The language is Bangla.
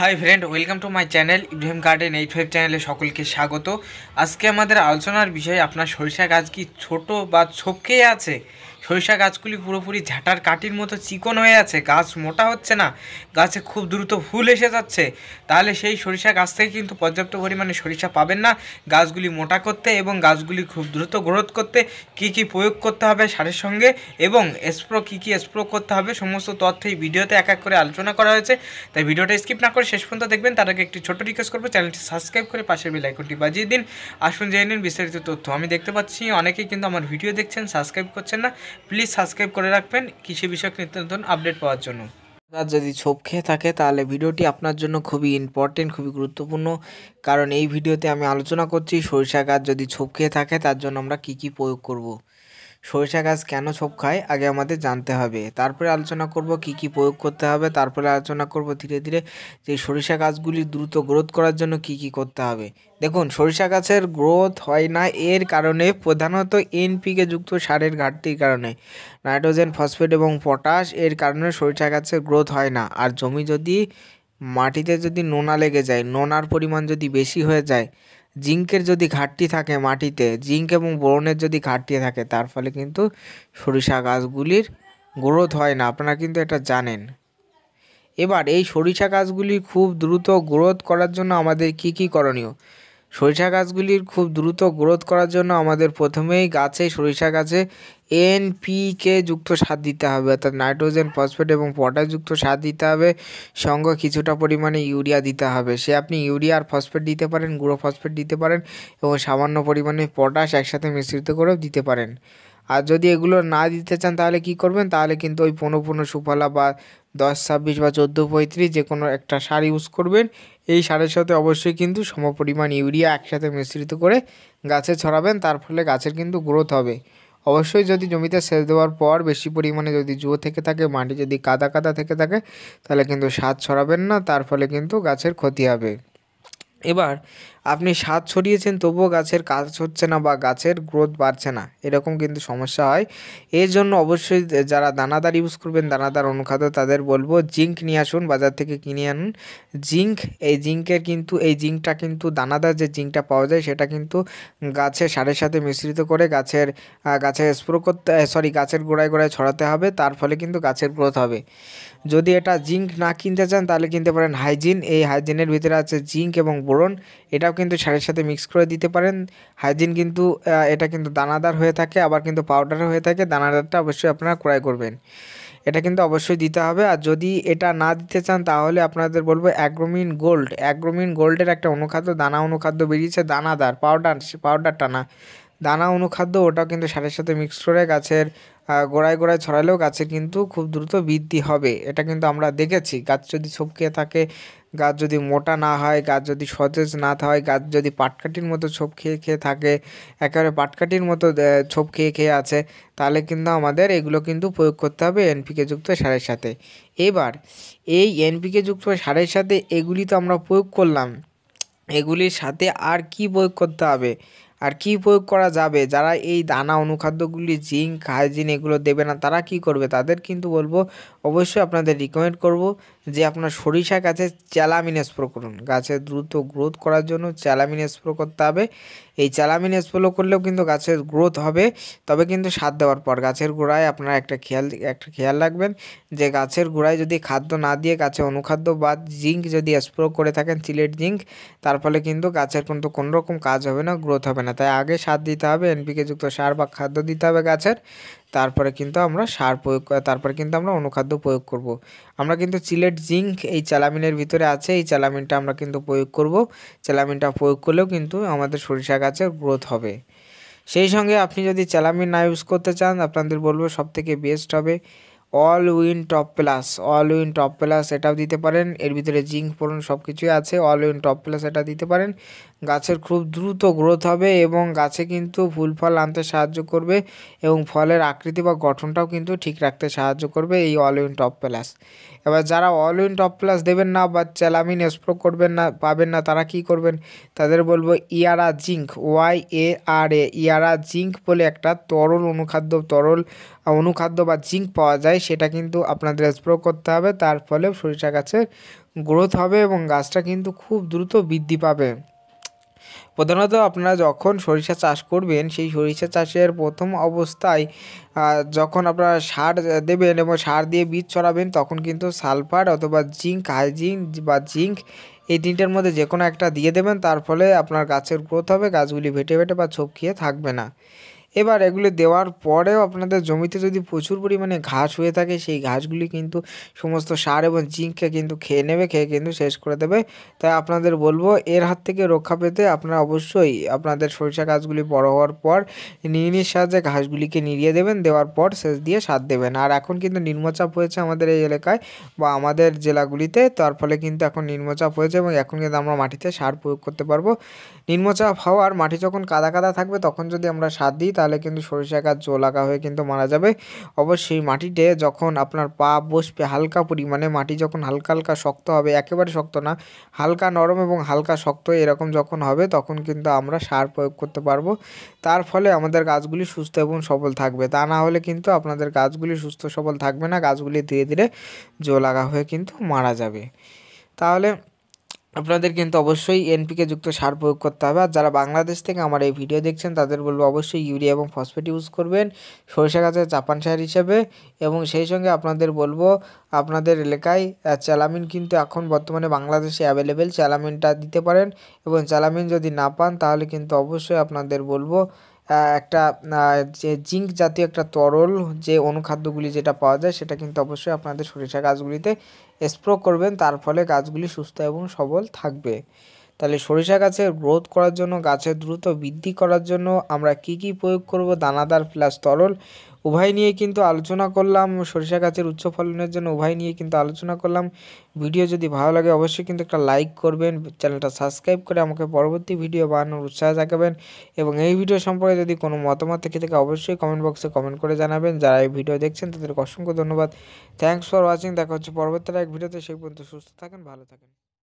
High friend welcome to my channel Ibrahim garden eight five চ্যানেলে সকলকে স্বাগত আজকে আমাদের আলোচনার বিষয়ে আপনার সরিষা গাছ কি ছোট বা ছপকে আছে সরিষা গাছগুলি পুরোপুরি ঝাঁটার কাটির মতো চিকন হয়ে আছে গাছ মোটা হচ্ছে না গাছে খুব দ্রুত ফুল এসে যাচ্ছে তাহলে সেই সরিষা গাছ থেকে কিন্তু পর্যাপ্ত পরিমাণে সরিষা পাবেন না গাছগুলি মোটা করতে এবং গাছগুলি খুব দ্রুত গ্রোথ করতে কি কি প্রয়োগ করতে হবে সারের সঙ্গে এবং স্প্রো কি কি স্প্রো করতে হবে সমস্ত তথ্য এই ভিডিওতে এক এক করে আলোচনা করা হয়েছে তাই ভিডিওটা স্কিপ না করে শেষ পর্যন্ত দেখবেন তার আগে একটি ছোট রিকোয়েস্ট করবো চ্যানেলটি সাবস্ক্রাইব করে পাশে বেল আইকনটি বাজিয়ে দিন আসুন জেনে নিন বিস্তারিত তথ্য আমি দেখতে পাচ্ছি অনেকেই কিন্তু আমার ভিডিও দেখছেন সাবস্ক্রাইব করছেন না প্লিজ সাবস্ক্রাইব করে রাখবেন কৃষি বিষয়ক নিত্য নতুন আপডেট পাওয়ার জন্য আর যদি ছোপ খেয়ে থাকে তাহলে ভিডিওটি আপনার জন্য খুবই ইম্পর্টেন্ট খুবই গুরুত্বপূর্ণ কারণ এই ভিডিওতে আমি আলোচনা করছি সরিষা গাছ যদি ছোপ খেয়ে থাকে তার জন্য আমরা কি কি প্রয়োগ করব। সরিষা গাছ কেন ছোপ খায় আগে আমাদের জানতে হবে তারপরে আলোচনা করব কি কি প্রয়োগ করতে হবে তারপরে আলোচনা করব ধীরে ধীরে যে সরিষা গাছগুলি দ্রুত গ্রোথ করার জন্য কি কি করতে হবে দেখুন সরিষা গাছের গ্রোথ হয় না এর কারণে প্রধানত এনপিকে যুক্ত সারের ঘাটতির কারণে নাইট্রোজেন ফসফেট এবং পটাশ এর কারণে সরিষা গাছের গ্রোথ হয় না আর জমি যদি মাটিতে যদি নোনা লেগে যায় নোনার পরিমাণ যদি বেশি হয়ে যায় জিঙ্কের যদি ঘাটতি থাকে মাটিতে জিঙ্ক এবং বোরনের যদি ঘাটতি থাকে তার ফলে কিন্তু সরিষা গাছগুলির গ্রোথ হয় না আপনারা কিন্তু এটা জানেন এবার এই সরিষা গাছগুলি খুব দ্রুত গ্রোথ করার জন্য আমাদের কি কি করণীয় সরিষা গাছগুলির খুব দ্রুত গ্রোথ করার জন্য আমাদের প্রথমেই গাছে সরিষা গাছে এনপিকে যুক্ত সার দিতে হবে অর্থাৎ নাইট্রোজেন ফসফেট এবং পটাশ যুক্ত সার দিতে হবে সঙ্গে কিছুটা পরিমাণে ইউরিয়া দিতে হবে সে আপনি ইউরিয়া আর ফসফেট দিতে পারেন গুঁড়ো ফসফেট দিতে পারেন এবং সামান্য পরিমাণে পটাশ একসাথে মিশ্রিত করেও দিতে পারেন আর যদি এগুলো না দিতে চান তাহলে কি করবেন তাহলে কিন্তু ওই পনেরো পনেরো সুফলা বা দশ ছাব্বিশ বা চোদ্দো পঁয়ত্রিশ যে কোনো একটা সার ইউজ করবেন এই সারের সাথে অবশ্যই কিন্তু সমপরিমাণ ইউরিয়া একসাথে মিশ্রিত করে গাছে ছড়াবেন তার ফলে গাছের কিন্তু গ্রোথ হবে অবশ্যই যদি জমিতে সেচ দেওয়ার পর বেশি পরিমাণে যদি জুয়ো থেকে থাকে মাটি যদি কাদা কাদা থেকে থাকে তাহলে কিন্তু সার ছড়াবেন না তার ফলে কিন্তু গাছের ক্ষতি হবে এবার আপনি সার ছড়িয়েছেন তবুও গাছের কাজ হচ্ছে না বা গাছের গ্রোথ বাড়ছে না এরকম কিন্তু সমস্যা হয় এর জন্য অবশ্যই যারা দানাদার ইউজ করবেন দানাদার অনুখাদ্য তাদের বলবো জিঙ্ক নিয়ে আসুন বাজার থেকে কিনে আনুন জিঙ্ক এই জিঙ্কের কিন্তু এই জিঙ্কটা কিন্তু দানাদার যে জিঙ্কটা পাওয়া যায় সেটা কিন্তু গাছের সারের সাথে মিশ্রিত করে গাছের গাছে স্প্রো করতে সরি গাছের গোড়ায় গোড়ায় ছড়াতে হবে তার ফলে কিন্তু গাছের গ্রোথ হবে যদি এটা জিঙ্ক না কিনতে চান তাহলে কিনতে পারেন হাইজিন এই হাইজিনের ভিতরে আছে জিঙ্ক এবং বোরন এটাও কিন্তু সারের সাথে মিক্স করে দিতে পারেন হাইজিন কিন্তু এটা কিন্তু দানাদার হয়ে থাকে আবার কিন্তু পাউডার হয়ে থাকে দানাদারটা অবশ্যই আপনারা ক্রয় করবেন এটা কিন্তু অবশ্যই দিতে হবে আর যদি এটা না দিতে চান তাহলে আপনাদের বলবো অ্যাগ্রোমিন গোল্ড অ্যাগ্রোমিন গোল্ডের একটা অনুখাদ্য দানা অনুখাদ্য বেরিয়েছে দানাদার পাউডার পাউডারটা না দানা অনুখাদ্য ওটাও কিন্তু সারের সাথে মিক্স করে গাছের গোড়ায় গোড়ায় ছড়ালেও গাছে কিন্তু খুব দ্রুত বৃদ্ধি হবে এটা কিন্তু আমরা দেখেছি গাছ যদি ছপকে থাকে গাছ যদি মোটা না হয় গাছ যদি সতেজ না হয় গাছ যদি পাটকাঠির মতো ছোপ খেয়ে খেয়ে থাকে একেবারে পাটকাঠির মতো ছোপ খেয়ে খেয়ে আছে তাহলে কিন্তু আমাদের এগুলো কিন্তু প্রয়োগ করতে হবে এনপিকে যুক্ত সারের সাথে এবার এই এনপিকে যুক্ত সারের সাথে এগুলি তো আমরা প্রয়োগ করলাম এগুলির সাথে আর কি প্রয়োগ করতে হবে আর কি প্রয়োগ করা যাবে যারা এই দানা অনুখাদ্যগুলি জিঙ্ক হাইজিন এগুলো দেবে না তারা কি করবে তাদের কিন্তু বলবো অবশ্যই আপনাদের রিকমেন্ড করব যে আপনার সরিষা গাছে চ্যালামিন স্প্রো করুন গাছের দ্রুত গ্রোথ করার জন্য চ্যালামিন স্প্রো করতে হবে এই চ্যালামিন স্প্রো করলেও কিন্তু গাছের গ্রোথ হবে তবে কিন্তু সার দেওয়ার পর গাছের গোড়ায় আপনারা একটা খেয়াল একটা খেয়াল রাখবেন যে গাছের গোড়ায় যদি খাদ্য না দিয়ে গাছে অনুখাদ্য বা জিঙ্ক যদি স্প্রো করে থাকেন চিলেট জিঙ্ক তার ফলে কিন্তু গাছের কিন্তু কোনোরকম কাজ হবে না গ্রোথ হবে না না হ্যাঁ, তাই আগে সার দিতে হবে এনপিকে যুক্ত সার বা খাদ্য দিতে হবে গাছের তারপরে কিন্তু আমরা সার প্রয়োগ তারপরে কিন্তু আমরা অনুখাদ্য প্রয়োগ করব। আমরা কিন্তু চিলেট জিঙ্ক এই চালামিনের ভিতরে আছে এই চালামিনটা আমরা কিন্তু প্রয়োগ করব চালামিনটা প্রয়োগ করলেও কিন্তু আমাদের সরিষা গাছের গ্রোথ হবে সেই সঙ্গে আপনি যদি চালামিন না ইউজ করতে চান আপনাদের বলবো সবথেকে বেস্ট হবে all win top plus all win top plus এটাও দিতে পারেন এর ভিতরে জিঙ্ক ফোরন সব কিছুই আছে অল উইন টপ প্লাস এটা দিতে পারেন গাছের খুব দ্রুত গ্রোথ হবে এবং গাছে কিন্তু ফুল ফল আনতে সাহায্য করবে এবং ফলের আকৃতি বা গঠনটাও কিন্তু ঠিক রাখতে সাহায্য করবে এই অল উইন টপ প্লাস এবার যারা অল ইন টপ প্লাস দেবেন না বা চ্যালামিন স্প্রো করবেন না পাবেন না তারা কি করবেন তাদের বলবো ইয়ারা জিঙ্ক ওয়াই এ আর এ ইয়ারা জিঙ্ক বলে একটা তরল অনুখাদ্য তরল অনুখাদ্য বা জিঙ্ক পাওয়া যায় সেটা কিন্তু আপনাদের স্প্রো করতে হবে তার ফলে সরিষা গাছের গ্রোথ হবে এবং গাছটা কিন্তু খুব দ্রুত বৃদ্ধি পাবে প্রধানত আপনারা যখন সরিষা চাষ করবেন সেই সরিষা চাষের প্রথম অবস্থায় যখন আপনারা সার দেবেন এবং সার দিয়ে বীজ ছড়াবেন তখন কিন্তু সালফার অথবা জিঙ্ক হাইজিঙ্ক বা জিঙ্ক এই তিনটার মধ্যে যে কোনো একটা দিয়ে দেবেন তার ফলে আপনার গাছের গ্রোথ হবে গাছগুলি ভেটে ভেটে বা ছোপ খেয়ে থাকবে না এবার এগুলো দেওয়ার পরেও আপনাদের জমিতে যদি প্রচুর পরিমাণে ঘাস হয়ে থাকে সেই ঘাসগুলি কিন্তু সমস্ত সার এবং জিঙ্ককে কিন্তু খেয়ে নেবে খেয়ে কিন্তু শেষ করে দেবে তাই আপনাদের বলবো এর হাত থেকে রক্ষা পেতে আপনারা অবশ্যই আপনাদের সরিষা গাছগুলি বড় হওয়ার পর নিরিনির সাহায্যে ঘাসগুলিকে নিড়িয়ে দেবেন দেওয়ার পর শেষ দিয়ে সার দেবেন আর এখন কিন্তু নিম্নচাপ হয়েছে আমাদের এই এলাকায় বা আমাদের জেলাগুলিতে তার ফলে কিন্তু এখন নিম্নচাপ হয়েছে এবং এখন কিন্তু আমরা মাটিতে সার প্রয়োগ করতে পারবো নিম্নচাপ হওয়ার মাটি যখন কাদা কাদা থাকবে তখন যদি আমরা সার দিই তাহলে কিন্তু সরিষা গাছ জল আঁকা হয়ে কিন্তু মারা যাবে অবশ্যই মাটিতে যখন আপনার পা বসবে হালকা পরিমাণে মাটি যখন হালকা হালকা শক্ত হবে একেবারে শক্ত না হালকা নরম এবং হালকা শক্ত এরকম যখন হবে তখন কিন্তু আমরা সার প্রয়োগ করতে পারবো তার ফলে আমাদের গাছগুলি সুস্থ এবং সবল থাকবে তা না হলে কিন্তু আপনাদের গাছগুলি সুস্থ সবল থাকবে না গাছগুলি ধীরে ধীরে জল লাগা হয়ে কিন্তু মারা যাবে তাহলে আপনাদের কিন্তু অবশ্যই এনপিকে যুক্ত সার প্রয়োগ করতে হবে আর যারা বাংলাদেশ থেকে আমার এই ভিডিও দেখছেন তাদের বলবো অবশ্যই ইউরিয়া এবং ফসফেট ইউজ করবেন সরিষা গাছের চাপান সার হিসেবে এবং সেই সঙ্গে আপনাদের বলবো আপনাদের এলাকায় চালামিন কিন্তু এখন বর্তমানে বাংলাদেশে অ্যাভেলেবেল চালামিনটা দিতে পারেন এবং চালামিন যদি না পান তাহলে কিন্তু অবশ্যই আপনাদের বলবো একটা যে জিঙ্ক জাতীয় একটা তরল যে অনুখাদ্যগুলি যেটা পাওয়া যায় সেটা কিন্তু অবশ্যই আপনাদের সরিষা গাছগুলিতে স্প্রো করবেন তার ফলে গাছগুলি সুস্থ এবং সবল থাকবে তাহলে সরিষা গাছের গ্রোথ করার জন্য গাছের দ্রুত বৃদ্ধি করার জন্য আমরা কি কি প্রয়োগ করব দানাদার প্লাস তরল উভয় নিয়ে কিন্তু আলোচনা করলাম সরিষা গাছের উচ্চ ফলনের জন্য উভয় নিয়ে কিন্তু আলোচনা করলাম ভিডিও যদি ভালো লাগে অবশ্যই কিন্তু একটা লাইক করবেন চ্যানেলটা সাবস্ক্রাইব করে আমাকে পরবর্তী ভিডিও বানানোর উৎসাহ জাগাবেন এবং এই ভিডিও সম্পর্কে যদি কোনো মতামত থেকে থাকে অবশ্যই কমেন্ট বক্সে কমেন্ট করে জানাবেন যারা এই ভিডিও দেখছেন তাদেরকে অসংখ্য ধন্যবাদ থ্যাংকস ফর ওয়াচিং দেখা হচ্ছে পরবর্তী এক ভিডিওতে সেই পর্যন্ত সুস্থ থাকেন ভালো থাকেন